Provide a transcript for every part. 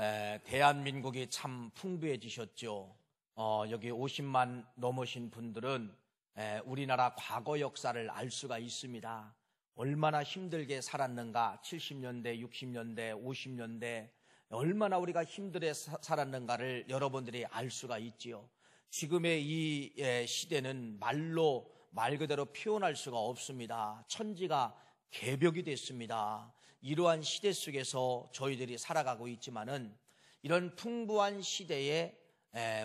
에, 대한민국이 참 풍부해지셨죠. 어, 여기 50만 넘으신 분들은 에, 우리나라 과거 역사를 알 수가 있습니다. 얼마나 힘들게 살았는가, 70년대, 60년대, 50년대, 얼마나 우리가 힘들게 살았는가를 여러분들이 알 수가 있지요. 지금의 이 시대는 말로 말 그대로 표현할 수가 없습니다. 천지가 개벽이 됐습니다. 이러한 시대 속에서 저희들이 살아가고 있지만은 이런 풍부한 시대에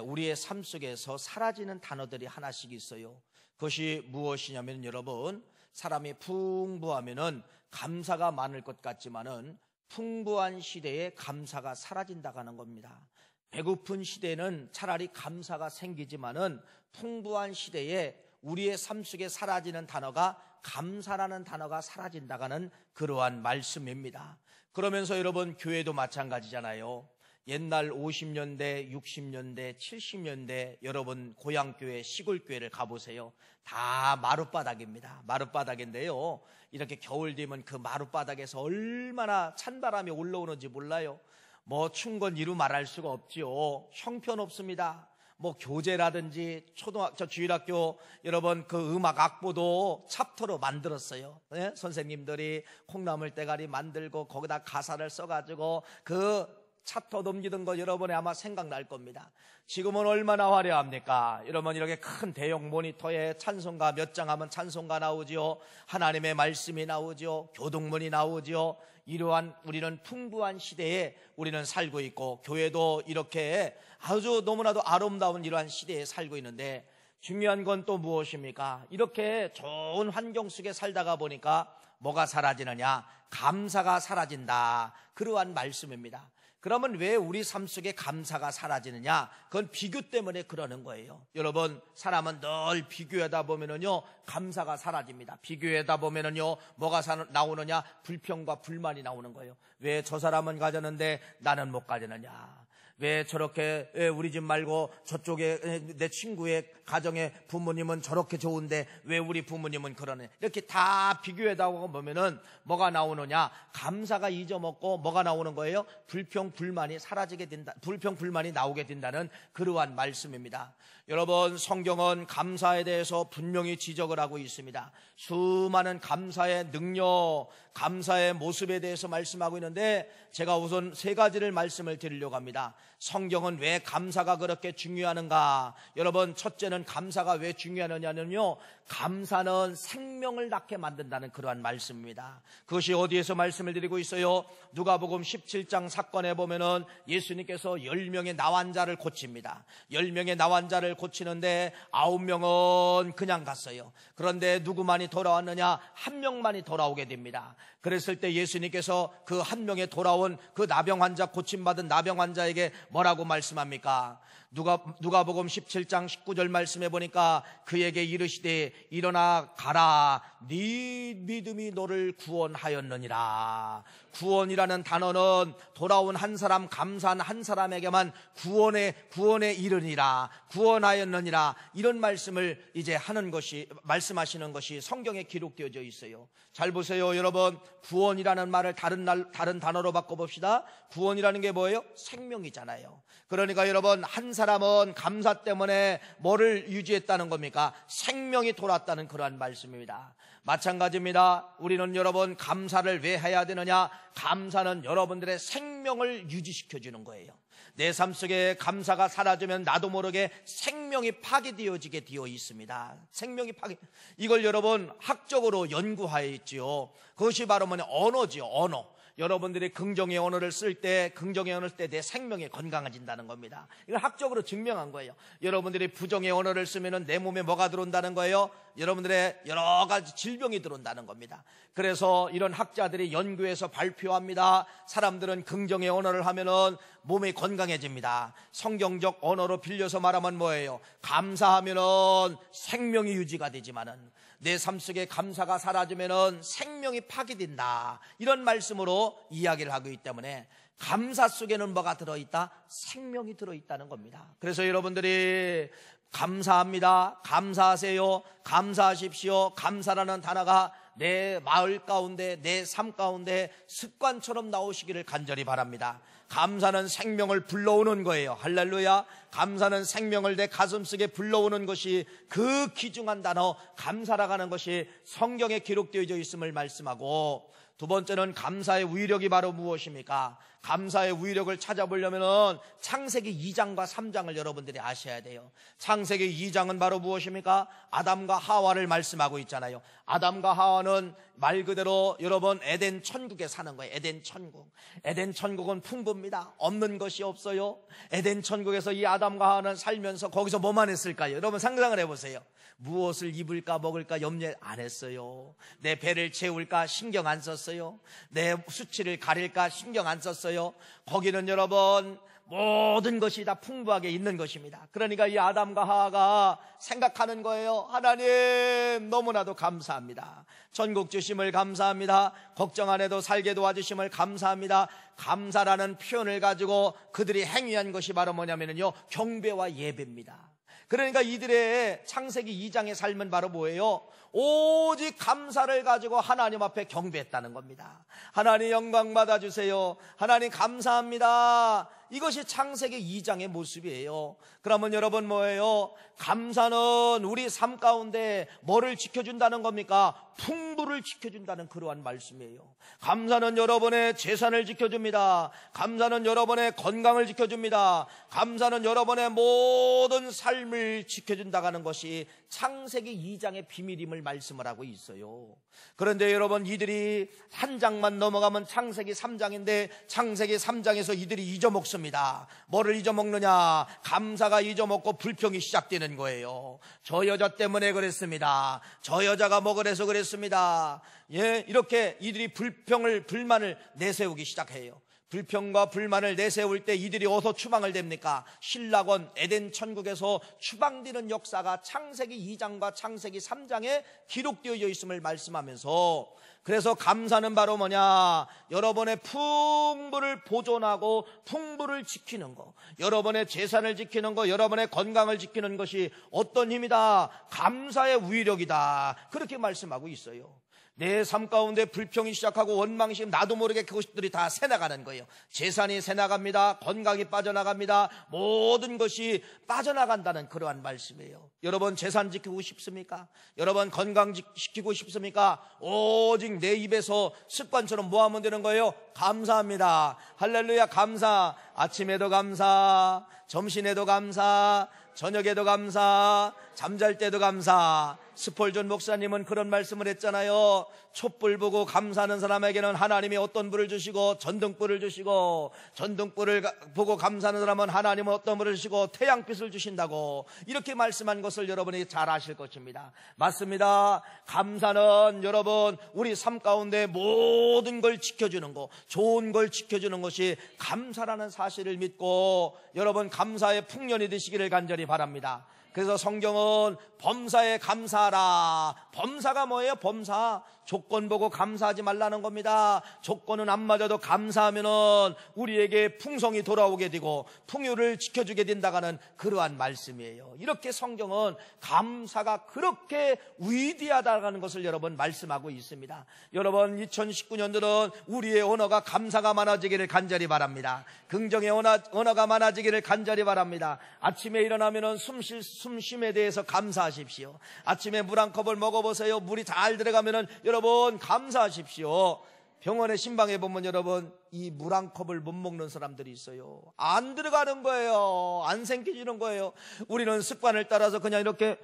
우리의 삶 속에서 사라지는 단어들이 하나씩 있어요. 그것이 무엇이냐면 여러분 사람이 풍부하면은 감사가 많을 것 같지만은 풍부한 시대에 감사가 사라진다가는 겁니다. 배고픈 시대는 차라리 감사가 생기지만은 풍부한 시대에 우리의 삶 속에 사라지는 단어가 감사라는 단어가 사라진다가는 그러한 말씀입니다. 그러면서 여러분 교회도 마찬가지잖아요. 옛날 50년대, 60년대, 70년대 여러분 고향교회, 시골교회를 가보세요. 다 마룻바닥입니다. 마룻바닥인데요. 이렇게 겨울 되면 그 마룻바닥에서 얼마나 찬바람이 올라오는지 몰라요. 뭐 춘건 이루 말할 수가 없지요. 형편없습니다. 뭐 교재라든지 초등학교 주일학교 여러분 그 음악 악보도 찹터로 만들었어요. 예? 선생님들이 콩나물 대가리 만들고 거기다 가사를 써가지고 그 차터 넘기던 것 여러분이 아마 생각날 겁니다. 지금은 얼마나 화려합니까? 여러분 이렇게 큰 대형 모니터에 찬송가 몇 장 하면 찬송가 나오지요. 하나님의 말씀이 나오지요. 교동문이 나오지요. 이러한 우리는 풍부한 시대에 우리는 살고 있고 교회도 이렇게 아주 너무나도 아름다운 이러한 시대에 살고 있는데 중요한 건 또 무엇입니까? 이렇게 좋은 환경 속에 살다가 보니까 뭐가 사라지느냐? 감사가 사라진다. 그러한 말씀입니다. 그러면 왜 우리 삶 속에 감사가 사라지느냐? 그건 비교 때문에 그러는 거예요. 여러분, 사람은 늘 비교하다 보면은요, 감사가 사라집니다. 비교하다 보면은요, 뭐가 나오느냐? 불평과 불만이 나오는 거예요. 왜 저 사람은 가졌는데 나는 못 가졌느냐? 왜 저렇게 우리 집 말고 저쪽에 내 친구의 가정의 부모님은 저렇게 좋은데 왜 우리 부모님은 그러네 이렇게 다 비교해다 보면은 뭐가 나오느냐 감사가 잊어먹고 뭐가 나오는 거예요 불평 불만이 사라지게 된다 불평 불만이 나오게 된다는 그러한 말씀입니다 여러분 성경은 감사에 대해서 분명히 지적을 하고 있습니다 수많은 감사의 능력 감사의 모습에 대해서 말씀하고 있는데 제가 우선 세 가지를 말씀을 드리려고 합니다. 성경은 왜 감사가 그렇게 중요하는가? 여러분, 첫째는 감사가 왜 중요하느냐는요, 감사는 생명을 낳게 만든다는 그러한 말씀입니다. 그것이 어디에서 말씀을 드리고 있어요? 누가복음 17장 사건에 보면은 예수님께서 10명의 나환자를 고칩니다. 10명의 나환자를 고치는데 9명은 그냥 갔어요. 그런데 누구만이 돌아왔느냐? 한 명만이 돌아오게 됩니다. 그랬을 때 예수님께서 그 한 명의 돌아온 그 나병 환자 고침받은 나병 환자에게 뭐라고 말씀합니까? 누가 누가복음 17장 19절 말씀해 보니까 그에게 이르시되 일어나 가라 네 믿음이 너를 구원하였느니라. 구원이라는 단어는 돌아온 한 사람 감사한 한 사람에게만 구원의 구원에 이르니라 구원하였느니라 이런 말씀을 이제 하는 것이 말씀하시는 것이 성경에 기록되어져 있어요. 잘 보세요, 여러분. 구원이라는 말을 다른 날 다른 단어로 바꿔 봅시다. 구원이라는 게 뭐예요? 생명이잖아요. 그러니까 여러분 한 사람 사람은 감사 때문에 뭐를 유지했다는 겁니까? 생명이 돌았다는 그러한 말씀입니다. 마찬가지입니다. 우리는 여러분 감사를 왜 해야 되느냐? 감사는 여러분들의 생명을 유지시켜 주는 거예요. 내 삶 속에 감사가 사라지면 나도 모르게 생명이 파괴되어지게 되어 있습니다. 생명이 파괴. 이걸 여러분 학적으로 연구하였지요. 그것이 바로 뭐냐? 언어지요. 언어. 여러분들이 긍정의 언어를 쓸 때, 긍정의 언어를 쓸 때 내 생명이 건강해진다는 겁니다. 이걸 학적으로 증명한 거예요. 여러분들이 부정의 언어를 쓰면 내 몸에 뭐가 들어온다는 거예요? 여러분들의 여러 가지 질병이 들어온다는 겁니다. 그래서 이런 학자들이 연구해서 발표합니다. 사람들은 긍정의 언어를 하면은 몸이 건강해집니다. 성경적 언어로 빌려서 말하면 뭐예요? 감사하면은 생명이 유지가 되지만은 내삶 속에 감사가 사라지면 생명이 파괴된다. 이런 말씀으로 이야기를 하고 있기 때문에 감사 속에는 뭐가 들어있다? 생명이 들어있다는 겁니다. 그래서 여러분들이 감사합니다. 감사하세요. 감사하십시오. 감사라는 단어가 내 마을 가운데, 내 삶 가운데 습관처럼 나오시기를 간절히 바랍니다. 감사는 생명을 불러오는 거예요. 할렐루야. 감사는 생명을 내 가슴속에 불러오는 것이 그 기중한 단어 감사라가는 것이 성경에 기록되어 있음을 말씀하고 두 번째는 감사의 위력이 바로 무엇입니까? 감사의 위력을 찾아보려면 창세기 2장과 3장을 여러분들이 아셔야 돼요. 창세기 2장은 바로 무엇입니까? 아담과 하와를 말씀하고 있잖아요. 아담과 하와는 말 그대로 여러분 에덴 천국에 사는 거예요. 에덴 천국. 에덴 천국은 풍부입니다. 없는 것이 없어요. 에덴 천국에서 이 아담과 하는 살면서 거기서 뭐만 했을까요? 여러분 상상을 해보세요. 무엇을 입을까 먹을까 염려 안 했어요. 내 배를 채울까 신경 안 썼어요. 내 수치를 가릴까 신경 안 썼어요. 거기는 여러분 모든 것이 다 풍부하게 있는 것입니다. 그러니까 이 아담과 하하가 생각하는 거예요. 하나님 너무나도 감사합니다. 전국 주심을 감사합니다. 걱정 안 해도 살게 도와주심을 감사합니다. 감사라는 표현을 가지고 그들이 행위한 것이 바로 뭐냐면요. 경배와 예배입니다. 그러니까 이들의 창세기 2장의 삶은 바로 뭐예요? 오직 감사를 가지고 하나님 앞에 경배했다는 겁니다. 하나님 영광 받아주세요. 하나님 감사합니다. 이것이 창세기 2장의 모습이에요. 그러면 여러분 뭐예요? 감사는 우리 삶 가운데 뭐를 지켜준다는 겁니까? 풍부를 지켜준다는 그러한 말씀이에요. 감사는 여러분의 재산을 지켜줍니다. 감사는 여러분의 건강을 지켜줍니다. 감사는 여러분의 모든 삶을 지켜준다는 것이 창세기 2장의 비밀임을 말씀을 하고 있어요. 그런데 여러분 이들이 한 장만 넘어가면 창세기 3장인데 창세기 3장에서 이들이 잊어먹습니다. 뭐를 잊어먹느냐? 감사가 잊어먹고 불평이 시작되는 거예요. 저 여자 때문에 그랬습니다. 저 여자가 뭐 그래서 그랬습니다. 예, 이렇게 이들이 불평을 불만을 내세우기 시작해요. 불평과 불만을 내세울 때 이들이 어서 추방을 됩니까? 신라권 에덴 천국에서 추방되는 역사가 창세기 2장과 창세기 3장에 기록되어 있음을 말씀하면서 그래서 감사는 바로 뭐냐? 여러분의 풍부를 보존하고 풍부를 지키는 거, 여러분의 재산을 지키는 거, 여러분의 건강을 지키는 것이 어떤 힘이다? 감사의 위력이다. 그렇게 말씀하고 있어요. 내삶 가운데 불평이 시작하고 원망심 나도 모르게 그것들이 다 새나가는 거예요. 재산이 새나갑니다. 건강이 빠져나갑니다. 모든 것이 빠져나간다는 그러한 말씀이에요. 여러분 재산 지키고 싶습니까? 여러분 건강 지키고 싶습니까? 오직 내 입에서 습관처럼 모아면 되는 거예요. 감사합니다. 할렐루야 감사. 아침에도 감사. 점심에도 감사. 저녁에도 감사. 잠잘 때도 감사. 스폴존 목사님은 그런 말씀을 했잖아요. 촛불 보고 감사하는 사람에게는 하나님이 어떤 불을 주시고 전등불을 주시고 전등불을 보고 감사하는 사람은 하나님은 어떤 불을 주시고 태양빛을 주신다고 이렇게 말씀한 것을 여러분이 잘 아실 것입니다. 맞습니다. 감사는 여러분 우리 삶 가운데 모든 걸 지켜주는 거, 좋은 걸 지켜주는 것이 감사라는 사실을 믿고 여러분 감사의 풍년이 되시기를 간절히 바랍니다. 그래서 성경은 범사에 감사하라. 범사가 뭐예요? 범사. 조건 보고 감사하지 말라는 겁니다. 조건은 안 맞아도 감사하면은 우리에게 풍성이 돌아오게 되고 풍요를 지켜주게 된다가는 그러한 말씀이에요. 이렇게 성경은 감사가 그렇게 위대하다는 라 것을 여러분 말씀하고 있습니다. 여러분 2019년들은 우리의 언어가 감사가 많아지기를 간절히 바랍니다. 긍정의 언어, 언어가 많아지기를 간절히 바랍니다. 아침에 일어나면은 숨, 숨 쉼에 대해서 감사하십시오. 아침에 물 한 컵을 먹어 넣어보세요. 물이 잘 들어가면은 여러분 감사하십시오. 병원의 신방에 보면 여러분 이 물 한 컵을 못 먹는 사람들이 있어요. 안 들어가는 거예요. 안 생기지는 거예요. 우리는 습관을 따라서 그냥 이렇게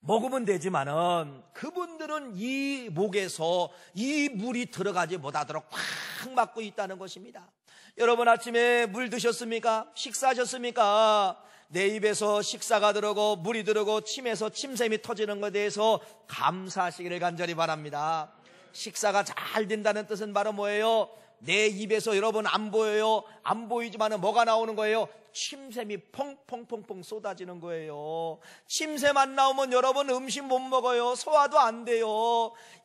먹으면 되지만은 그분들은 이 목에서 이 물이 들어가지 못하도록 꽉 막고 있다는 것입니다. 여러분 아침에 물 드셨습니까? 식사하셨습니까? 내 입에서 식사가 들어오고 물이 들어오고 침에서 침샘이 터지는 것에 대해서 감사하시기를 간절히 바랍니다. 식사가 잘 된다는 뜻은 바로 뭐예요? 내 입에서 여러분 안 보여요. 안 보이지만은 뭐가 나오는 거예요? 침샘이 펑펑펑펑 쏟아지는 거예요. 침샘만 나오면 여러분 음식 못 먹어요. 소화도 안 돼요.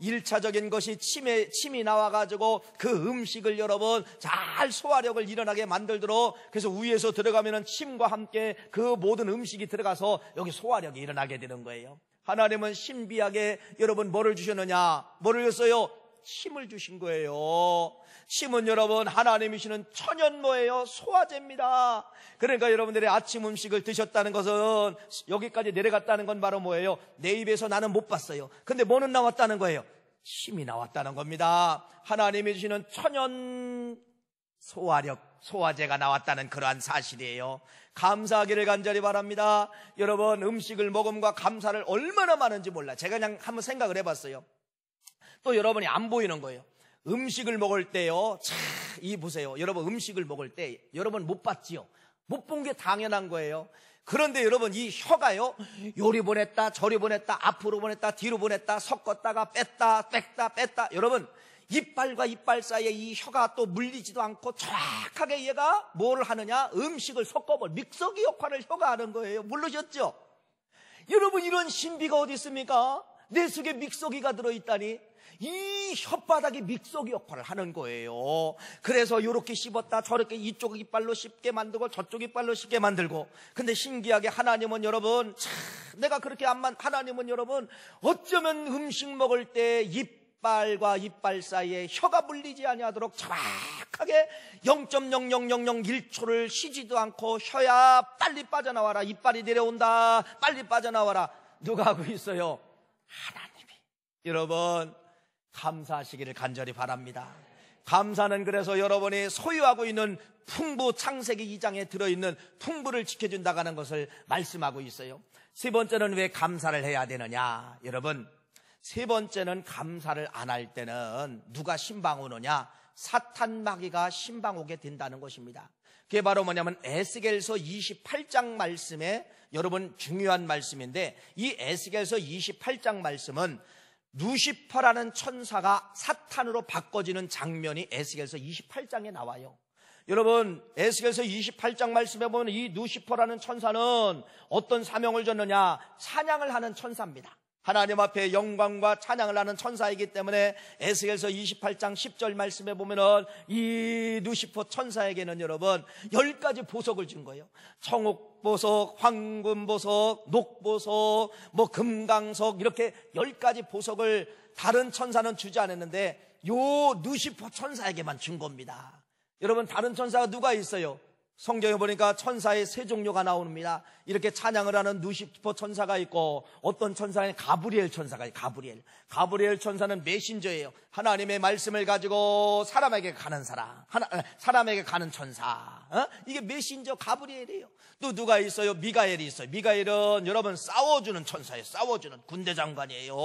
1차적인 것이 침에, 침이 나와가지고 그 음식을 여러분 잘 소화력을 일어나게 만들도록 그래서 위에서 들어가면 침과 함께 그 모든 음식이 들어가서 여기 소화력이 일어나게 되는 거예요. 하나님은 신비하게 여러분 뭐를 주셨느냐? 뭐를 줬어요? 힘을 주신 거예요. 심은 여러분 하나님이시는 천연 뭐예요? 소화제입니다. 그러니까 여러분들이 아침 음식을 드셨다는 것은 여기까지 내려갔다는 건 바로 뭐예요? 내 입에서 나는 못 봤어요. 근데 뭐는 나왔다는 거예요? 힘이 나왔다는 겁니다. 하나님이 주시는 천연 소화력, 소화제가 나왔다는 그러한 사실이에요. 감사하기를 간절히 바랍니다. 여러분, 음식을 먹음과 감사를 얼마나 많은지 몰라. 제가 그냥 한번 생각을 해봤어요. 또 여러분이 안 보이는 거예요. 음식을 먹을 때요. 차, 이 보세요. 여러분 음식을 먹을 때 여러분 못 봤지요. 못 본 게 당연한 거예요. 그런데 여러분 이 혀가요. 요리 보냈다, 저리 보냈다, 앞으로 보냈다, 뒤로 보냈다, 섞었다가 뺐다, 뺐다, 뺐다. 여러분 이빨과 이빨 사이에 이 혀가 또 물리지도 않고 정확하게 얘가 뭐를 하느냐? 음식을 섞어볼 믹서기 역할을 혀가 하는 거예요. 모르셨죠? 여러분 이런 신비가 어디 있습니까? 내 속에 믹서기가 들어있다니 이 혓바닥이 믹서기 역할을 하는 거예요. 그래서 이렇게 씹었다 저렇게 이쪽 이빨로 씹게 만들고 저쪽 이빨로 씹게 만들고 근데 신기하게 하나님은 여러분 참 내가 그렇게 안만 하나님은 여러분 어쩌면 음식 먹을 때 입, 이빨과 이빨 사이에 혀가 물리지 아니하도록 정확하게 0.0001초를 쉬지도 않고 혀야 빨리 빠져나와라 이빨이 내려온다 빨리 빠져나와라 누가 하고 있어요? 하나님이 여러분 감사하시기를 간절히 바랍니다. 감사는 그래서 여러분이 소유하고 있는 풍부 창세기 2장에 들어있는 풍부를 지켜준다는 것을 말씀하고 있어요. 세 번째는 왜 감사를 해야 되느냐? 여러분, 세 번째는 감사를 안 할 때는 누가 신방 오느냐? 사탄 마귀가 신방 오게 된다는 것입니다. 그게 바로 뭐냐면 에스겔서 28장 말씀에 여러분 중요한 말씀인데 이 에스겔서 28장 말씀은 루시퍼라는 천사가 사탄으로 바꿔지는 장면이 에스겔서 28장에 나와요. 여러분, 에스겔서 28장 말씀해 보면 이 루시퍼라는 천사는 어떤 사명을 줬느냐? 사냥을 하는 천사입니다. 하나님 앞에 영광과 찬양을 하는 천사이기 때문에 에스겔서 28장 10절 말씀에 보면은 이 루시퍼 천사에게는 여러분 10가지 보석을 준 거예요. 청옥 보석, 황금 보석, 녹 보석, 뭐 금강석 이렇게 10가지 보석을 다른 천사는 주지 않았는데 요 루시퍼 천사에게만 준 겁니다. 여러분 다른 천사가 누가 있어요? 성경에 보니까 천사의 세 종류가 나옵니다. 이렇게 찬양을 하는 누시포 천사가 있고 어떤 천사는 가브리엘 천사가 있어요. 가브리엘. 가브리엘 천사는 메신저예요. 하나님의 말씀을 가지고 사람에게 가는 사람. 하나, 아, 사람에게 가는 천사. 어? 이게 메신저 가브리엘이에요. 또 누가 있어요? 미가엘이 있어요. 미가엘은 여러분 싸워주는 천사예요. 싸워주는 군대 장관이에요.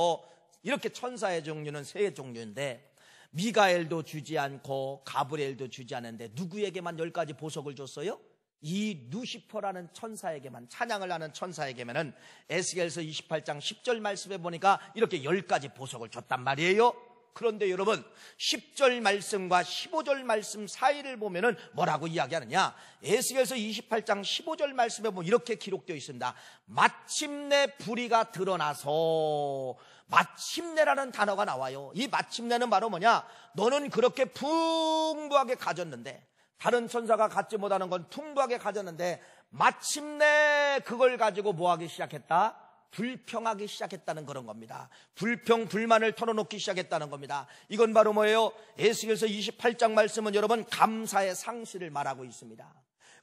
이렇게 천사의 종류는 세 종류인데 미가엘도 주지 않고 가브리엘도 주지 않는데 누구에게만 열 가지 보석을 줬어요? 이 누시퍼라는 천사에게만 찬양을 하는 천사에게만은 에스겔서 28장 10절 말씀에 보니까 이렇게 열 가지 보석을 줬단 말이에요. 그런데 여러분 10절 말씀과 15절 말씀 사이를 보면은 뭐라고 이야기하느냐? 에스겔서 28장 15절 말씀에 보면 이렇게 기록되어 있습니다. 마침내 불의가 드러나서 마침내라는 단어가 나와요. 이 마침내는 바로 뭐냐? 너는 그렇게 풍부하게 가졌는데 다른 천사가 갖지 못하는 건 풍부하게 가졌는데 마침내 그걸 가지고 뭐 하기 시작했다? 불평하기 시작했다는 그런 겁니다. 불평, 불만을 털어놓기 시작했다는 겁니다. 이건 바로 뭐예요? 에스겔서 28장 말씀은 여러분 감사의 상실을 말하고 있습니다.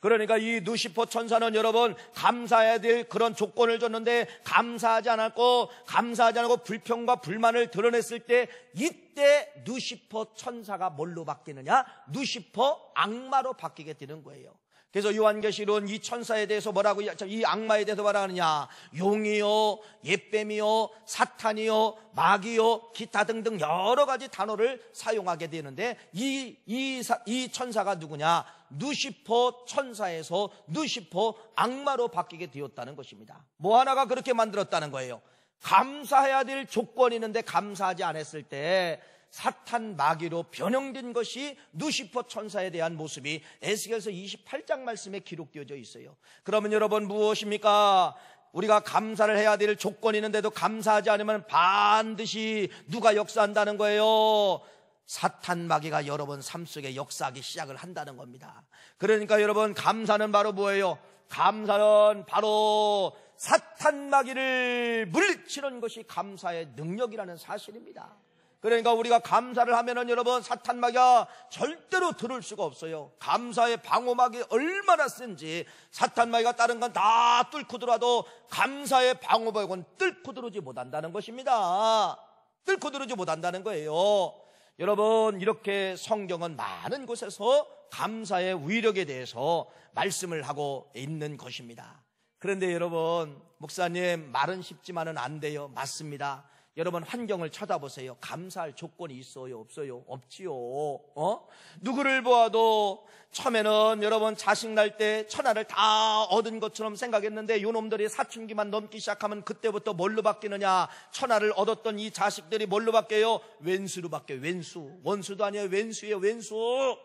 그러니까 이누시퍼 천사는 여러분 감사해야 될 그런 조건을 줬는데 감사하지 않았고 감사하지 않고 불평과 불만을 드러냈을 때 이때 누시퍼 천사가 뭘로 바뀌느냐? 누시퍼 악마로 바뀌게 되는 거예요. 그래서 요한계시론 이 천사에 대해서 뭐라고 이 악마에 대해서 말하느냐 용이요 예뱀이요 사탄이요 마귀요 기타 등등 여러 가지 단어를 사용하게 되는데 이, 이, 이 천사가 누구냐 누시퍼 천사에서 누시퍼 악마로 바뀌게 되었다는 것입니다. 뭐 하나가 그렇게 만들었다는 거예요. 감사해야 될 조건이 있는데 감사하지 않았을 때 사탄 마귀로 변형된 것이 누시퍼 천사에 대한 모습이 에스겔서 28장 말씀에 기록되어져 있어요. 그러면 여러분 무엇입니까? 우리가 감사를 해야 될 조건이 있는데도 감사하지 않으면 반드시 누가 역사한다는 거예요. 사탄 마귀가 여러분 삶 속에 역사하기 시작을 한다는 겁니다. 그러니까 여러분 감사는 바로 뭐예요? 감사는 바로 사탄 마귀를 물리치는 것이 감사의 능력이라는 사실입니다. 그러니까 우리가 감사를 하면은 여러분 사탄 마귀가 절대로 들을 수가 없어요. 감사의 방어막이 얼마나 센지 사탄 마귀가 다른 건 다 뚫고 들어와도 감사의 방어막은 뚫고 들어오지 못한다는 것입니다. 뚫고 들어오지 못한다는 거예요. 여러분, 이렇게 성경은 많은 곳에서 감사의 위력에 대해서 말씀을 하고 있는 것입니다. 그런데 여러분, 목사님, 말은 쉽지만은 안 돼요. 맞습니다. 여러분 환경을 쳐다보세요. 감사할 조건이 있어요, 없어요? 없지요. 어? 누구를 보아도 처음에는 여러분 자식 날 때 천하를 다 얻은 것처럼 생각했는데 요놈들이 사춘기만 넘기 시작하면 그때부터 뭘로 바뀌느냐? 천하를 얻었던 이 자식들이 뭘로 바뀌어요? 왼수로 바뀌어요. 왼수. 원수도 아니에요. 왼수예요. 왼수.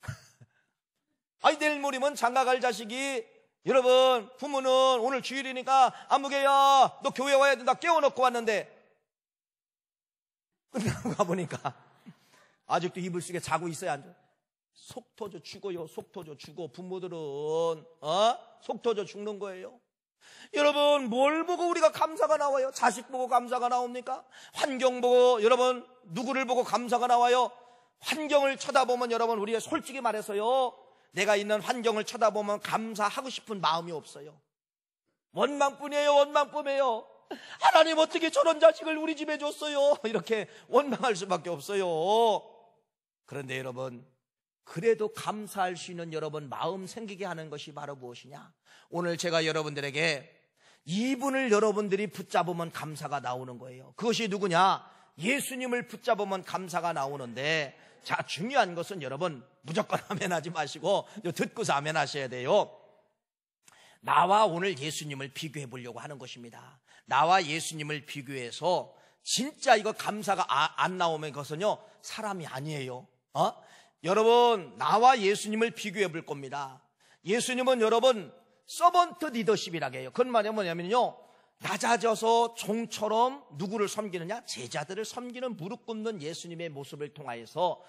아이 들 무림은 장가 갈 자식이 여러분, 부모는 오늘 주일이니까 안무개야, 너 교회 와야 된다 깨워놓고 왔는데 끝나고 가보니까 아직도 이불 속에 자고 있어야 안 돼. 속 터져 죽어요. 속 터져 죽어. 부모들은 어? 속 터져 죽는 거예요. 여러분 뭘 보고 우리가 감사가 나와요? 자식 보고 감사가 나옵니까? 환경 보고 여러분 누구를 보고 감사가 나와요? 환경을 쳐다보면 여러분 우리가 솔직히 말해서요. 내가 있는 환경을 쳐다보면 감사하고 싶은 마음이 없어요. 원망뿐이에요, 원망뿐이에요. 하나님 어떻게 저런 자식을 우리 집에 줬어요? 이렇게 원망할 수밖에 없어요. 그런데 여러분, 그래도 감사할 수 있는 여러분 마음 생기게 하는 것이 바로 무엇이냐? 오늘 제가 여러분들에게 이분을 여러분들이 붙잡으면 감사가 나오는 거예요. 그것이 누구냐? 예수님을 붙잡으면 감사가 나오는데 자, 중요한 것은 여러분 무조건 아멘하지 마시고 듣고서 아멘하셔야 돼요. 나와 오늘 예수님을 비교해 보려고 하는 것입니다. 나와 예수님을 비교해서 진짜 이거 감사가 아, 안 나오면 그것은요 사람이 아니에요. 어? 여러분 나와 예수님을 비교해 볼 겁니다. 예수님은 여러분 서번트 리더십이라고 해요. 그건 말이 뭐냐면요 낮아져서 종처럼 누구를 섬기느냐? 제자들을 섬기는 무릎 꿇는 예수님의 모습을 통하여서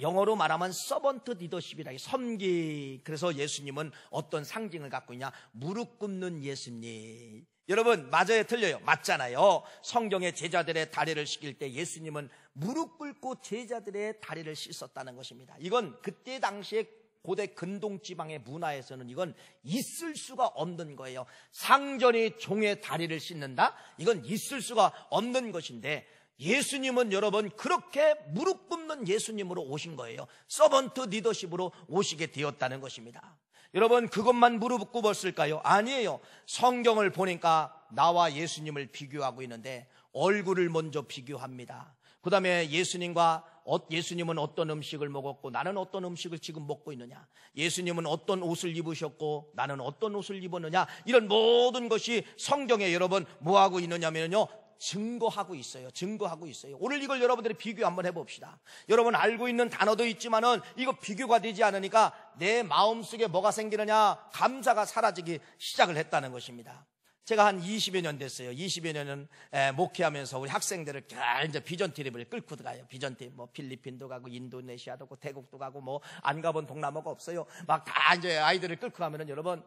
영어로 말하면 서번트 리더십이라 섬기. 그래서 예수님은 어떤 상징을 갖고 있냐? 무릎 꿇는 예수님. 여러분 맞아요 틀려요 맞잖아요 성경의 제자들의 다리를 씻길 때 예수님은 무릎 꿇고 제자들의 다리를 씻었다는 것입니다 이건 그때 당시에 고대 근동지방의 문화에서는 이건 있을 수가 없는 거예요. 상전이 종의 다리를 씻는다? 이건 있을 수가 없는 것인데 예수님은 여러분 그렇게 무릎 꿇는 예수님으로 오신 거예요. 서번트 리더십으로 오시게 되었다는 것입니다. 여러분 그것만 무릎 꿇었을까요? 아니에요. 성경을 보니까 나와 예수님을 비교하고 있는데 얼굴을 먼저 비교합니다. 그 다음에 예수님과 예수님은 어떤 음식을 먹었고 나는 어떤 음식을 지금 먹고 있느냐. 예수님은 어떤 옷을 입으셨고 나는 어떤 옷을 입었느냐. 이런 모든 것이 성경에 여러분 뭐하고 있느냐면요. 증거하고 있어요. 증거하고 있어요. 오늘 이걸 여러분들이 비교 한번 해봅시다. 여러분 알고 있는 단어도 있지만은 이거 비교가 되지 않으니까 내 마음속에 뭐가 생기느냐? 감사가 사라지기 시작을 했다는 것입니다. 제가 한 20여 년 됐어요. 20여 년은 목회하면서 우리 학생들을 이제 비전 트립을 끌고 가요. 비전 트립 뭐 필리핀도 가고 인도네시아도 가고 태국도 가고 뭐 안 가본 동남아가 없어요. 막 다 이제 아이들을 끌고 가면은 여러분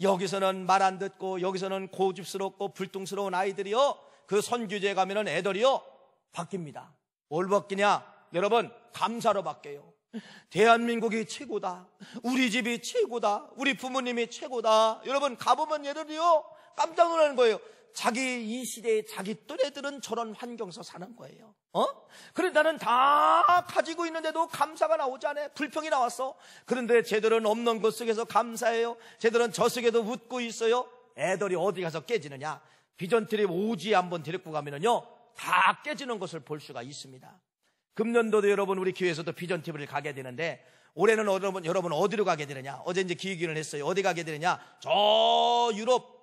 여기서는 말 안 듣고 여기서는 고집스럽고 불똥스러운 아이들이요. 그 선교제에 가면은 애들이요 바뀝니다. 뭘 바뀌냐? 여러분 감사로 바뀌어요. 대한민국이 최고다. 우리 집이 최고다. 우리 부모님이 최고다. 여러분 가보면 예를요 깜짝 놀라는 거예요. 자기 이 시대에 자기 또래들은 저런 환경에서 사는 거예요. 어? 그래 나는 다 가지고 있는데도 감사가 나오지 않아. 요 불평이 나왔어. 그런데 쟤들은 없는 것 속에서 감사해요. 쟤들은 저 속에도 웃고 있어요. 애들이 어디 가서 깨지느냐? 비전 트립 오지에 한번 데리고 가면요다 깨지는 것을 볼 수가 있습니다. 금년도도 여러분 우리 교회에서도 비전 트립을 가게 되는데 올해는 여러분 여러분 어디로 가게 되느냐? 어제 이제 기획을 했어요. 어디 가게 되느냐? 저 유럽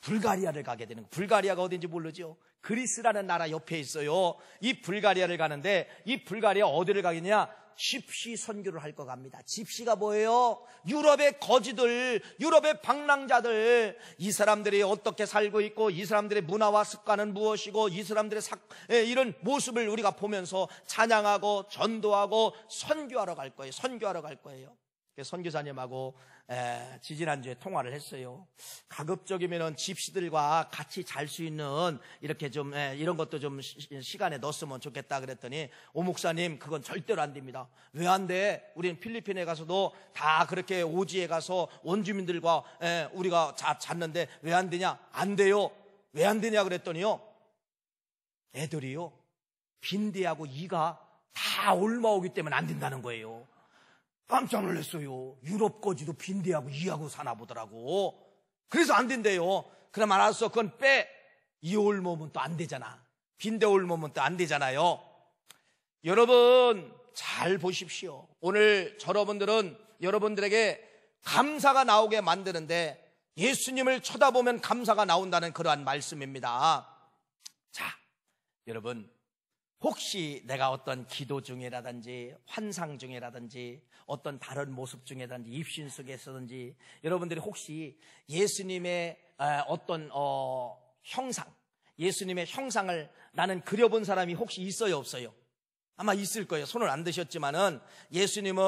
불가리아를 가게 되는 불가리아가 어딘지 모르죠. 그리스라는 나라 옆에 있어요. 이 불가리아를 가는데 이 불가리아 어디를 가겠냐? 집시 선교를 할것 같니다 습 집시가 뭐예요? 유럽의 거지들, 유럽의 방랑자들, 이 사람들이 어떻게 살고 있고, 이 사람들의 문화와 습관은 무엇이고, 이 사람들의 사, 이런 모습을 우리가 보면서 찬양하고, 전도하고, 선교하러 갈 거예요. 선교하러 갈 거예요. 선교사님하고 지지난주에 통화를 했어요. 가급적이면 집시들과 같이 잘 수 있는 이렇게 좀 이런 것도 좀 시간에 넣었으면 좋겠다 그랬더니 오 목사님 그건 절대로 안 됩니다. 왜 안 돼? 우리는 필리핀에 가서도 다 그렇게 오지에 가서 원주민들과 우리가 자, 잤는데 왜 안 되냐? 안 돼요. 왜 안 되냐 그랬더니요. 애들이요. 빈대하고 이가 다 올라오기 때문에 안 된다는 거예요. 깜짝 놀랐어요. 유럽 거지도 빈대하고 이하고 사나 보더라고. 그래서 안 된대요. 그럼 알았어. 그건 빼. 이올 몸은 또 안 되잖아. 빈대 올 몸은 또 안 되잖아요. 여러분, 잘 보십시오. 오늘 여러분들은 여러분들에게 감사가 나오게 만드는데 예수님을 쳐다보면 감사가 나온다는 그러한 말씀입니다. 자, 여러분, 혹시 내가 어떤 기도 중이라든지 환상 중이라든지 어떤 다른 모습 중에든지 입신 속에서든지 여러분들이 혹시 예수님의 아, 어떤 어, 형상, 예수님의 형상을 나는 그려본 사람이 혹시 있어요 없어요? 아마 있을 거예요. 손을 안 드셨지만은 예수님은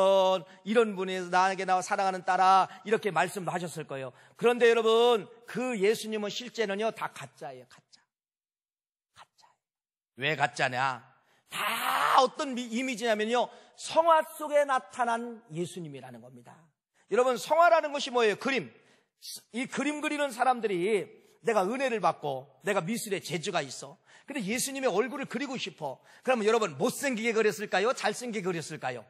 이런 분이 나에게 나와 사랑하는 딸아 이렇게 말씀도 하셨을 거예요. 그런데 여러분 그 예수님은 실제는요 다 가짜예요. 가짜. 가짜. 왜 가짜냐? 다 어떤 이미지냐면요. 성화 속에 나타난 예수님이라는 겁니다. 여러분, 성화라는 것이 뭐예요? 그림. 이 그림 그리는 사람들이 내가 은혜를 받고 내가 미술의 재주가 있어. 근데 예수님의 얼굴을 그리고 싶어. 그러면 여러분, 못생기게 그렸을까요? 잘생기게 그렸을까요?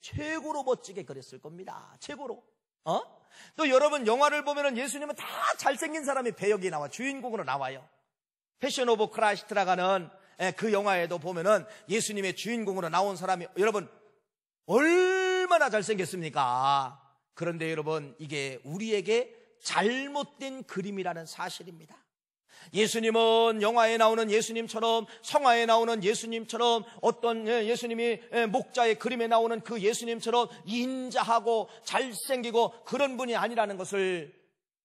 최고로 멋지게 그렸을 겁니다. 최고로. 어? 또 여러분 영화를 보면은 예수님은 다 잘생긴 사람이 배역이 나와 주인공으로 나와요. 패션 오브 크라이스트라가는 예, 그 영화에도 보면은 예수님의 주인공으로 나온 사람이 여러분 얼마나 잘생겼습니까? 그런데 여러분 이게 우리에게 잘못된 그림이라는 사실입니다. 예수님은 영화에 나오는 예수님처럼 성화에 나오는 예수님처럼 어떤 예, 예수님이 예, 목자의 그림에 나오는 그 예수님처럼 인자하고 잘생기고 그런 분이 아니라는 것을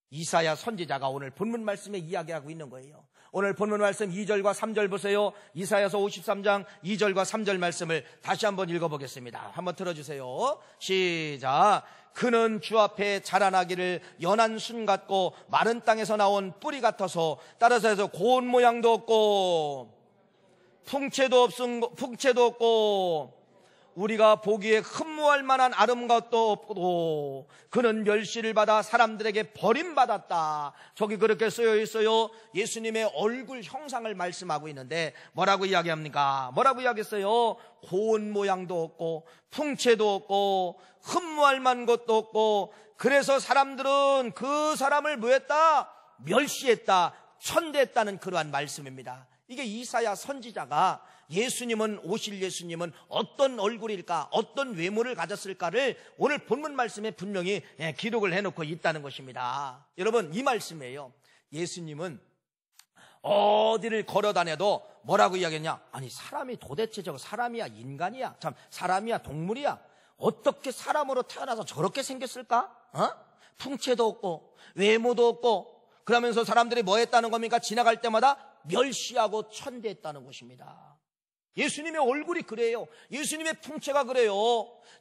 이사야 선지자가 오늘 본문 말씀에 이야기하고 있는 거예요. 오늘 본문 말씀 2절과 3절 보세요. 이사야서 53장 2절과 3절 말씀을 다시 한번 읽어보겠습니다. 한번 들어주세요. 시작. 그는 주 앞에 자라나기를 연한 순 같고 마른 땅에서 나온 뿌리 같아서 따라서 해서 고운 모양도 없고 풍채도 없음 풍채도 없고 우리가 보기에 흠모할 만한 아름다도 없고 그는 멸시를 받아 사람들에게 버림받았다. 저기 그렇게 쓰여 있어요. 예수님의 얼굴 형상을 말씀하고 있는데 뭐라고 이야기합니까? 뭐라고 이야기했어요? 고운 모양도 없고 풍채도 없고 흠모할 만한 것도 없고 그래서 사람들은 그 사람을 뭐했다? 멸시했다. 천대했다는 그러한 말씀입니다. 이게 이사야 선지자가 예수님은 오실 예수님은 어떤 얼굴일까 어떤 외모를 가졌을까를 오늘 본문 말씀에 분명히 예, 기록을 해놓고 있다는 것입니다. 여러분 이 말씀이에요. 예수님은 어디를 걸어 다녀도 뭐라고 이야기했냐? 아니 사람이 도대체 저거 사람이야 인간이야 참 사람이야 동물이야 어떻게 사람으로 태어나서 저렇게 생겼을까? 어? 풍채도 없고 외모도 없고 그러면서 사람들이 뭐 했다는 겁니까? 지나갈 때마다 멸시하고 천대했다는 것입니다. 예수님의 얼굴이 그래요. 예수님의 풍채가 그래요.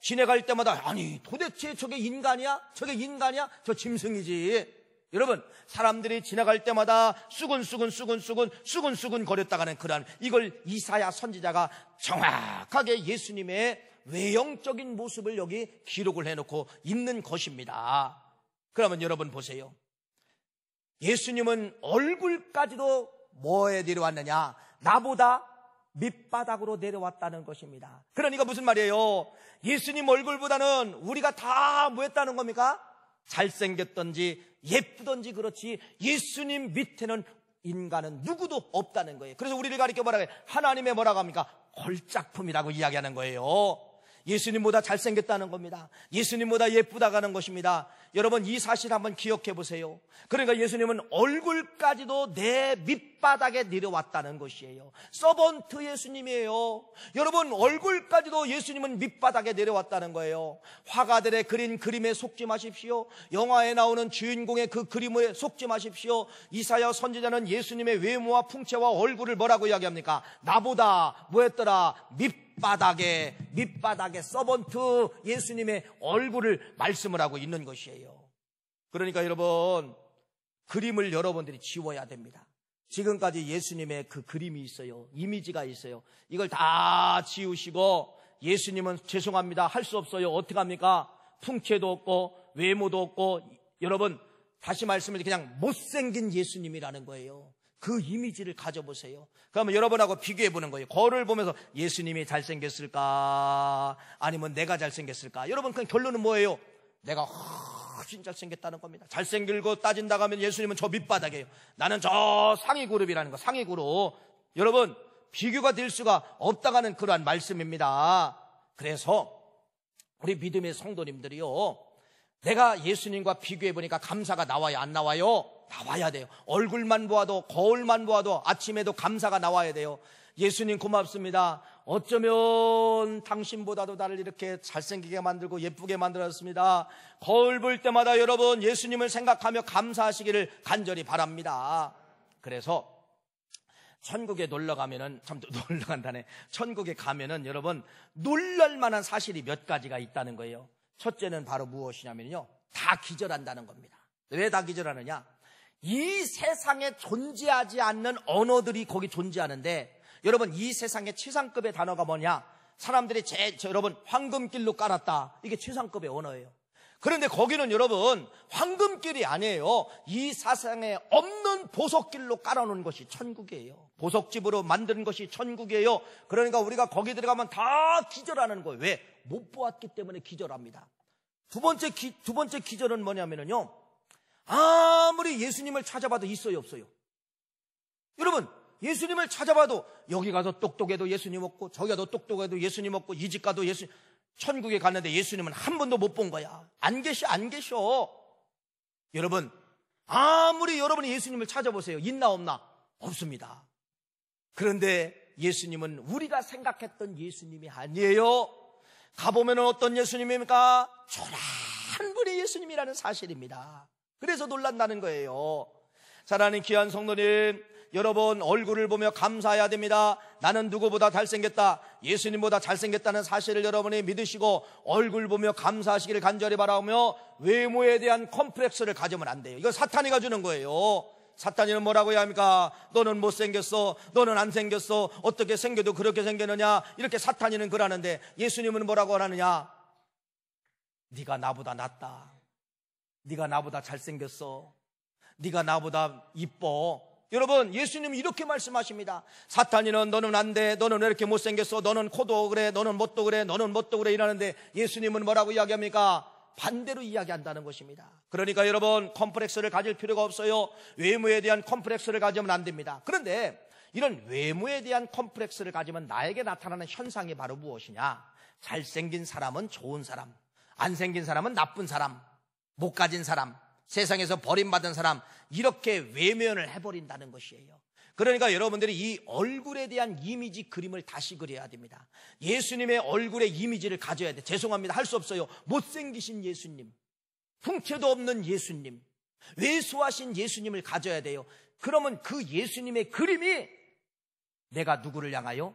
지내갈 때마다 아니 도대체 저게 인간이야? 저게 인간이야? 저 짐승이지. 여러분 사람들이 지나갈 때마다 쑥은쑥은 쑥은쑥은 쑥은쑥은 거렸다가는 그러한 이걸 이사야 선지자가 정확하게 예수님의 외형적인 모습을 여기 기록을 해놓고 있는 것입니다. 그러면 여러분 보세요. 예수님은 얼굴까지도 뭐에 내려왔느냐? 나보다 밑바닥으로 내려왔다는 것입니다. 그러니까 무슨 말이에요? 예수님 얼굴보다는 우리가 다 뭐했다는 겁니까? 잘생겼던지 예쁘던지 그렇지 예수님 밑에는 인간은 누구도 없다는 거예요. 그래서 우리를 가리켜 뭐라 해요? 하나님의 뭐라고 합니까? 골작품이라고 이야기하는 거예요. 예수님보다 잘생겼다는 겁니다. 예수님보다 예쁘다가는 것입니다. 여러분 이 사실 한번 기억해 보세요. 그러니까 예수님은 얼굴까지도 내 밑바닥에 내려왔다는 것이에요. 서번트 예수님이에요. 여러분 얼굴까지도 예수님은 밑바닥에 내려왔다는 거예요. 화가들의 그린 그림에 속지 마십시오. 영화에 나오는 주인공의 그 그림에 속지 마십시오. 이사야 선지자는 예수님의 외모와 풍채와 얼굴을 뭐라고 이야기합니까? 나보다 뭐였더라? 밑 밑바닥에 밑바닥에 서번트 예수님의 얼굴을 말씀을 하고 있는 것이에요. 그러니까 여러분 그림을 여러분들이 지워야 됩니다. 지금까지 예수님의 그 그림이 있어요. 이미지가 있어요. 이걸 다 지우시고 예수님은 죄송합니다. 할 수 없어요. 어떻게 합니까? 풍채도 없고 외모도 없고 여러분 다시 말씀을 그냥 못생긴 예수님이라는 거예요. 그 이미지를 가져보세요. 그러면 여러분하고 비교해 보는 거예요. 거울을 보면서 예수님이 잘생겼을까? 아니면 내가 잘생겼을까? 여러분, 그 결론은 뭐예요? 내가 훨씬 잘생겼다는 겁니다. 잘생길고 따진다 가면 예수님은 저 밑바닥이에요. 나는 저 상위 그룹이라는 거, 상위 그룹. 여러분, 비교가 될 수가 없다가는 그러한 말씀입니다. 그래서 우리 믿음의 성도님들이요. 내가 예수님과 비교해 보니까 감사가 나와요? 안 나와요? 나와야 돼요. 얼굴만 보아도, 거울만 보아도, 아침에도 감사가 나와야 돼요. 예수님 고맙습니다. 어쩌면 당신보다도 나를 이렇게 잘생기게 만들고 예쁘게 만들었습니다. 거울 볼 때마다 여러분 예수님을 생각하며 감사하시기를 간절히 바랍니다. 그래서 천국에 놀러 가면은 참 놀러 간다네. 천국에 가면은 여러분 놀랄 만한 사실이 몇 가지가 있다는 거예요. 첫째는 바로 무엇이냐면요. 다 기절한다는 겁니다. 왜 다 기절하느냐? 이 세상에 존재하지 않는 언어들이 거기 존재하는데 여러분 이 세상의 최상급의 단어가 뭐냐? 사람들이 제, 제 여러분 황금길로 깔았다. 이게 최상급의 언어예요. 그런데 거기는 여러분 황금길이 아니에요. 이 사상에 없는 보석길로 깔아놓은 것이 천국이에요. 보석집으로 만든 것이 천국이에요. 그러니까 우리가 거기 들어가면 다 기절하는 거예요. 왜? 못 보았기 때문에 기절합니다. 두 번째 기, 두 번째 기절은 뭐냐면요. 아무리 예수님을 찾아봐도 있어요, 없어요. 여러분, 예수님을 찾아봐도 여기 가서 똑똑해도 예수님 없고 저기 가도 똑똑해도 예수님 없고 이집 가도 예수님 천국에 갔는데 예수님은 한 번도 못 본 거야. 안 계셔, 안 계셔. 여러분, 아무리 여러분이 예수님을 찾아보세요. 있나 없나? 없습니다. 그런데 예수님은 우리가 생각했던 예수님이 아니에요. 가보면 어떤 예수님입니까? 초라한 분의 예수님이라는 사실입니다. 그래서 놀란다는 거예요. 사랑하는 귀한 성도님, 여러분 얼굴을 보며 감사해야 됩니다. 나는 누구보다 잘생겼다. 예수님보다 잘생겼다는 사실을 여러분이 믿으시고 얼굴 보며 감사하시기를 간절히 바라오며 외모에 대한 컴플렉스를 가지면 안 돼요. 이거 사탄이 가주는 거예요. 사탄이는 뭐라고 해야 합니까? 너는 못생겼어. 너는 안생겼어. 어떻게 생겨도 그렇게 생겼느냐. 이렇게 사탄이는 그러는데 예수님은 뭐라고 하느냐? 네가 나보다 낫다. 네가 나보다 잘생겼어. 네가 나보다 이뻐. 여러분, 예수님 이렇게 말씀하십니다. 사탄이는 너는 안 돼. 너는 왜 이렇게 못생겼어. 너는 코도 그래. 너는 못도 그래. 너는 못도 그래. 이러는데 예수님은 뭐라고 이야기합니까? 반대로 이야기한다는 것입니다. 그러니까 여러분, 컴플렉스를 가질 필요가 없어요. 외모에 대한 컴플렉스를 가지면 안 됩니다. 그런데 이런 외모에 대한 컴플렉스를 가지면 나에게 나타나는 현상이 바로 무엇이냐? 잘생긴 사람은 좋은 사람, 안 생긴 사람은 나쁜 사람, 못 가진 사람, 세상에서 버림받은 사람, 이렇게 외면을 해버린다는 것이에요. 그러니까 여러분들이 이 얼굴에 대한 이미지 그림을 다시 그려야 됩니다. 예수님의 얼굴의 이미지를 가져야 돼. 죄송합니다. 할 수 없어요. 못생기신 예수님, 풍채도 없는 예수님, 외소하신 예수님을 가져야 돼요. 그러면 그 예수님의 그림이 내가 누구를 향하여?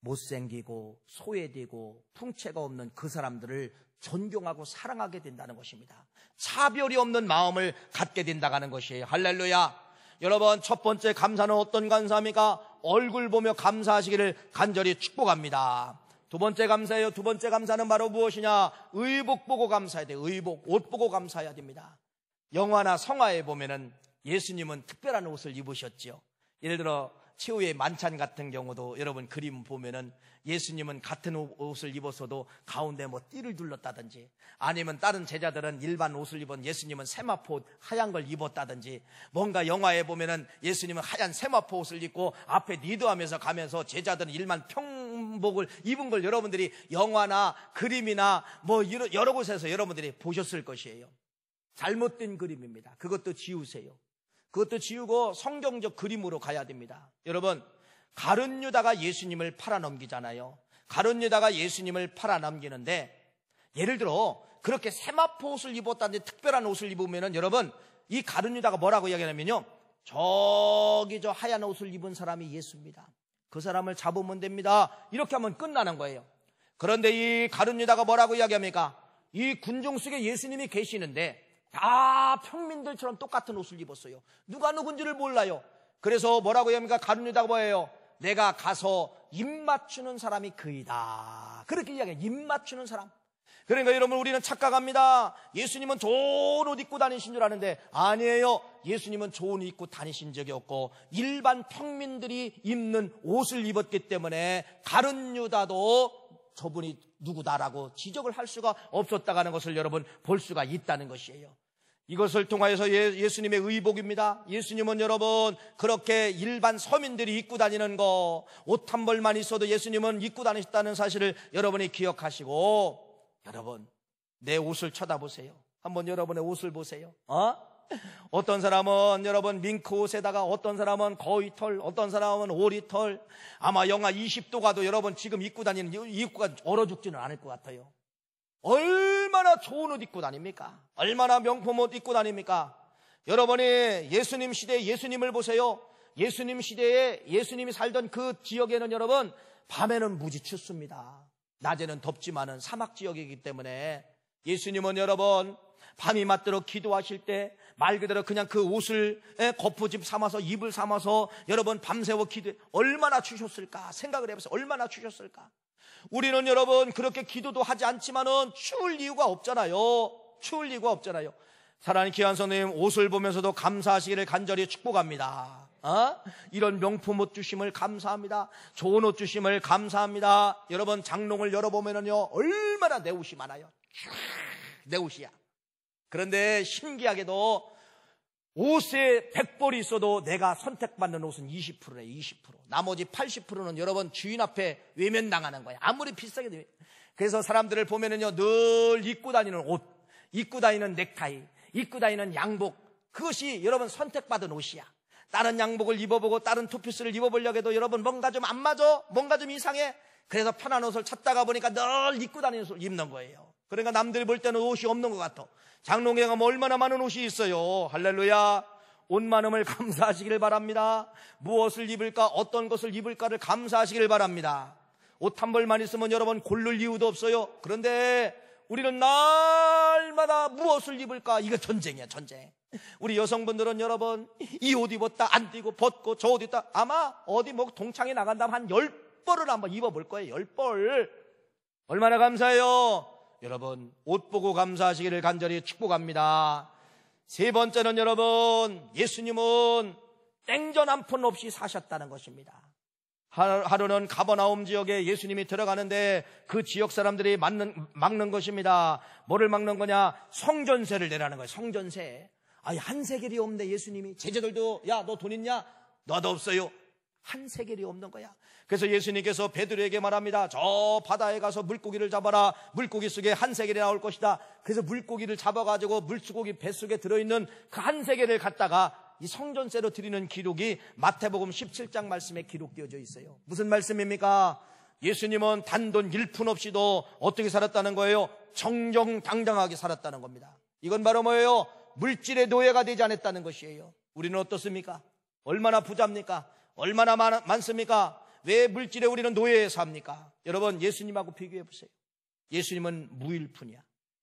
못생기고 소외되고 풍채가 없는 그 사람들을 존경하고 사랑하게 된다는 것입니다. 차별이 없는 마음을 갖게 된다는 것이에요. 할렐루야. 여러분, 첫 번째 감사는 어떤 감사입니까? 얼굴 보며 감사하시기를 간절히 축복합니다. 두 번째 감사예요. 두 번째 감사는 바로 무엇이냐? 의복 보고 감사해야 돼요. 의복, 옷 보고 감사해야 됩니다. 영화나 성화에 보면은 예수님은 특별한 옷을 입으셨지요. 예를 들어 최후의 만찬 같은 경우도 여러분 그림 보면은 예수님은 같은 옷을 입어서도 가운데 뭐 띠를 둘렀다든지 아니면 다른 제자들은 일반 옷을 입은 예수님은 세마포 하얀 걸 입었다든지 뭔가 영화에 보면은 예수님은 하얀 세마포 옷을 입고 앞에 리드하면서 가면서 제자들은 일반 평복을 입은 걸 여러분들이 영화나 그림이나 뭐 여러 곳에서 여러분들이 보셨을 것이에요. 잘못된 그림입니다. 그것도 지우세요. 그것도 지우고 성경적 그림으로 가야 됩니다. 여러분, 가룟 유다가 예수님을 팔아넘기잖아요. 가룟 유다가 예수님을 팔아넘기는데 예를 들어 그렇게 세마포 옷을 입었다는지 특별한 옷을 입으면은 여러분 이 가룟 유다가 뭐라고 이야기하냐면요. 저기 저 하얀 옷을 입은 사람이 예수입니다. 그 사람을 잡으면 됩니다. 이렇게 하면 끝나는 거예요. 그런데 이 가룟 유다가 뭐라고 이야기합니까? 이 군중 속에 예수님이 계시는데 다 아, 평민들처럼 똑같은 옷을 입었어요. 누가 누군지를 몰라요. 그래서 뭐라고 합니까? 그러니까 가룟유다가 뭐예요? 내가 가서 입 맞추는 사람이 그이다. 그렇게 이야기해요. 입 맞추는 사람. 그러니까 여러분 우리는 착각합니다. 예수님은 좋은 옷 입고 다니신 줄 아는데 아니에요. 예수님은 좋은 옷 입고 다니신 적이 없고 일반 평민들이 입는 옷을 입었기 때문에 가른 유다도 저분이 누구다라고 지적을 할 수가 없었다는 것을 여러분 볼 수가 있다는 것이에요. 이것을 통하여서 예, 수님의 의복입니다. 예수님은 여러분 그렇게 일반 서민들이 입고 다니는 거 옷 한 벌만 있어도 예수님은 입고 다니셨다는 사실을 여러분이 기억하시고 여러분 내 옷을 쳐다보세요. 한번 여러분의 옷을 보세요. 어? 어떤 사람은 여러분 밍크 옷에다가 어떤 사람은 거의 털, 어떤 사람은 오리 털. 아마 영하 20도 가도 여러분 지금 입고 다니는 이 입구가 얼어 죽지는 않을 것 같아요. 얼 얼마나 좋은 옷 입고 다닙니까? 얼마나 명품 옷 입고 다닙니까? 여러분이 예수님 시대에 예수님을 보세요. 예수님 시대에 예수님이 살던 그 지역에는 여러분 밤에는 무지 춥습니다. 낮에는 덥지만은 사막 지역이기 때문에 예수님은 여러분 밤이 맞도록 기도하실 때 말 그대로 그냥 그 옷을 거푸집 삼아서 입을 삼아서 여러분 밤새워 기도 얼마나 추셨을까 생각을 해보세요. 얼마나 추셨을까 우리는 여러분 그렇게 기도도 하지 않지만은 추울 이유가 없잖아요. 추울 이유가 없잖아요. 사랑하는 기한 선생님 옷을 보면서도 감사하시기를 간절히 축복합니다. 어? 이런 명품 옷 주심을 감사합니다. 좋은 옷 주심을 감사합니다. 여러분 장롱을 열어보면요 얼마나 내 옷이 많아요. 내 옷이야. 그런데 신기하게도 옷에 100벌이 있어도 내가 선택받는 옷은 20%네, 20%. 나머지 80%는 여러분 주인 앞에 외면당하는 거예요 아무리 비싸게 돼. 그래서 사람들을 보면은요, 늘 입고 다니는 옷, 입고 다니는 넥타이, 입고 다니는 양복. 그것이 여러분 선택받은 옷이야. 다른 양복을 입어보고 다른 투피스를 입어보려고 해도 여러분 뭔가 좀 안 맞아? 뭔가 좀 이상해? 그래서 편한 옷을 찾다가 보니까 늘 입고 다니는 옷을 입는 거예요. 그러니까 남들이 볼 때는 옷이 없는 것 같아. 장롱에 가면 얼마나 많은 옷이 있어요. 할렐루야. 온만음을 감사하시길 바랍니다. 무엇을 입을까, 어떤 것을 입을까를 감사하시길 바랍니다. 옷 한 벌만 있으면 여러분 골를 이유도 없어요. 그런데 우리는 날마다 무엇을 입을까? 이거 전쟁이야, 전쟁. 우리 여성분들은 여러분, 이 옷 입었다, 안 뛰고, 벗고, 저 옷 입다. 아마 어디 뭐 동창회 나간다면 한 열벌을 한번 입어볼 거예요, 열 벌. 얼마나 감사해요. 여러분, 옷 보고 감사하시기를 간절히 축복합니다. 세 번째는 여러분, 예수님은 땡전 한 푼 없이 사셨다는 것입니다. 하루는 가버나움 지역에 예수님이 들어가는데 그 지역 사람들이 막는, 막는 것입니다. 뭐를 막는 거냐? 성전세를 내라는 거예요. 성전세. 아니, 한세길이 없네, 예수님이. 제자들도, 야, 너 돈 있냐? 나도 없어요. 한 세겔이 없는 거야. 그래서 예수님께서 베드로에게 말합니다. 저 바다에 가서 물고기를 잡아라. 물고기 속에 한 세겔이 나올 것이다. 그래서 물고기를 잡아가지고 물고기 뱃속에 들어있는 그 한 세겔을 갖다가 이 성전세로 드리는 기록이 마태복음 17장 말씀에 기록되어져 있어요. 무슨 말씀입니까? 예수님은 단돈 1푼 없이도 어떻게 살았다는 거예요? 정정당당하게 살았다는 겁니다. 이건 바로 뭐예요? 물질의 노예가 되지 않았다는 것이에요. 우리는 어떻습니까? 얼마나 부자입니까? 얼마나 많, 습니까왜 물질에 우리는 노예에 삽니까? 여러분, 예수님하고 비교해 보세요. 예수님은 무일푼이야.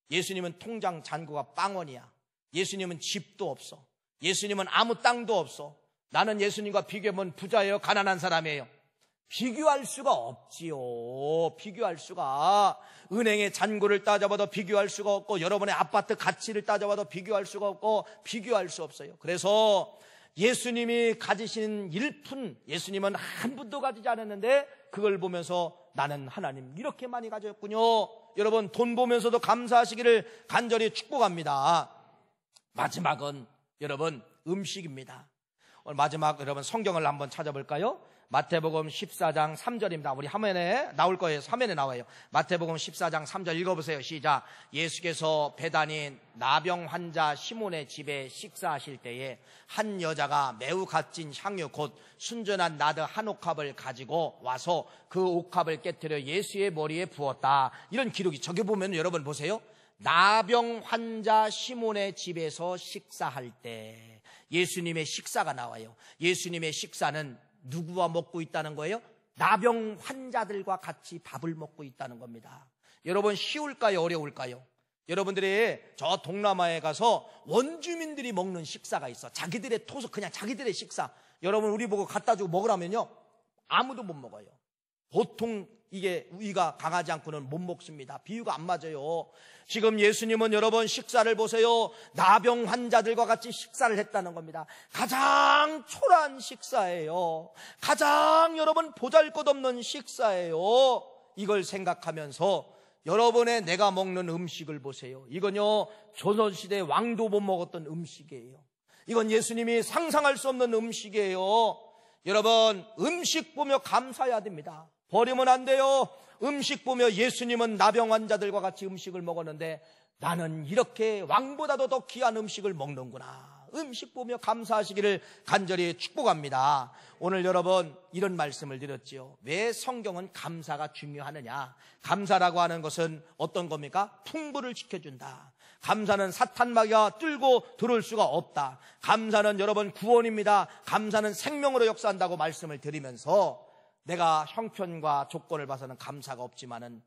예수님은 통장 잔고가 빵원이야. 예수님은 집도 없어. 예수님은 아무 땅도 없어. 나는 예수님과 비교하면 부자예요. 가난한 사람이에요. 비교할 수가 없지요. 비교할 수가. 은행의 잔고를 따져봐도 비교할 수가 없고, 여러분의 아파트 가치를 따져봐도 비교할 수가 없고, 비교할 수 없어요. 그래서 예수님이 가지신 일푼, 예수님은 한 푼도 가지지 않았는데 그걸 보면서 나는 하나님 이렇게 많이 가졌군요. 여러분 돈 보면서도 감사하시기를 간절히 축복합니다. 마지막은 여러분 음식입니다. 오늘 마지막 여러분 성경을 한번 찾아볼까요? 마태복음 14장 3절입니다. 우리 화면에 나올 거예요. 화면에 나와요. 마태복음 14장 3절 읽어보세요. 시작. 예수께서 배단인 나병 환자 시몬의 집에 식사하실 때에 한 여자가 매우 값진 향유 곧 순전한 나드 한 옥합을 가지고 와서 그 옥합을 깨뜨려 예수의 머리에 부었다. 이런 기록이 저기 보면 여러분 보세요. 나병 환자 시몬의 집에서 식사할 때 예수님의 식사가 나와요. 예수님의 식사는 누구와 먹고 있다는 거예요? 나병 환자들과 같이 밥을 먹고 있다는 겁니다. 여러분 쉬울까요? 어려울까요? 여러분들이 저 동남아에 가서 원주민들이 먹는 식사가 있어. 자기들의 토속, 그냥 자기들의 식사. 여러분 우리 보고 갖다 주고 먹으라면요. 아무도 못 먹어요. 보통 이게 우위가 강하지 않고는 못 먹습니다. 비유가 안 맞아요. 지금 예수님은 여러분 식사를 보세요. 나병 환자들과 같이 식사를 했다는 겁니다. 가장 초라한 식사예요. 가장 여러분 보잘 것 없는 식사예요. 이걸 생각하면서 여러분의 내가 먹는 음식을 보세요. 이건요, 조선시대 왕도 못 먹었던 음식이에요. 이건 예수님이 상상할 수 없는 음식이에요. 여러분, 음식 보며 감사해야 됩니다. 버리면 안 돼요. 음식 보며 예수님은 나병 환자들과 같이 음식을 먹었는데 나는 이렇게 왕보다도 더 귀한 음식을 먹는구나. 음식 보며 감사하시기를 간절히 축복합니다. 오늘 여러분 이런 말씀을 드렸지요. 왜 성경은 감사가 중요하느냐? 감사라고 하는 것은 어떤 겁니까? 풍부를 지켜준다. 감사는 사탄마귀와 뚫고 들을 수가 없다. 감사는 여러분 구원입니다. 감사는 생명으로 역사한다고 말씀을 드리면서 내가 형편과 조건을 봐서는 감사가 없지만은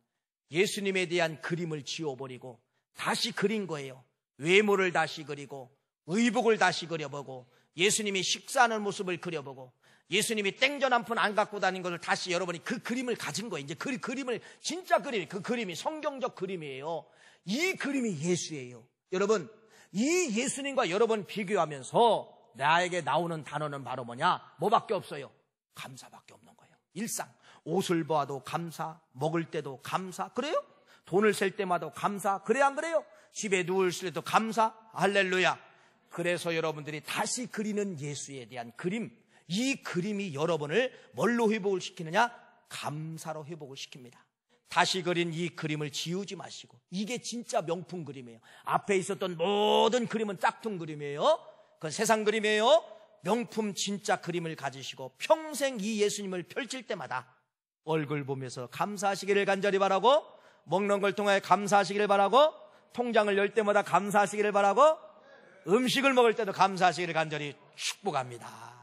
예수님에 대한 그림을 지워버리고 다시 그린 거예요. 외모를 다시 그리고 의복을 다시 그려보고 예수님이 식사하는 모습을 그려보고 예수님이 땡전 한 푼 안 갖고 다닌 것을 다시 여러분이 그 그림을 가진 거예요. 이제 그 그림을 진짜 그림, 그 그림이 성경적 그림이에요. 이 그림이 예수예요. 여러분, 이 예수님과 여러분 비교하면서 나에게 나오는 단어는 바로 뭐냐? 뭐밖에 없어요. 감사밖에 없어요 일상. 옷을 보아도 감사, 먹을 때도 감사. 그래요? 돈을 셀 때마다 감사. 그래 안 그래요? 집에 누울 때도 감사. 할렐루야. 그래서 여러분들이 다시 그리는 예수에 대한 그림, 이 그림이 여러분을 뭘로 회복을 시키느냐? 감사로 회복을 시킵니다. 다시 그린 이 그림을 지우지 마시고 이게 진짜 명품 그림이에요. 앞에 있었던 모든 그림은 짝퉁 그림이에요. 그건 세상 그림이에요. 명품 진짜 그림을 가지시고 평생 이 예수님을 펼칠 때마다 얼굴 보면서 감사하시기를 간절히 바라고 먹는 걸 통해 감사하시기를 바라고 통장을 열 때마다 감사하시기를 바라고 음식을 먹을 때도 감사하시기를 간절히 축복합니다.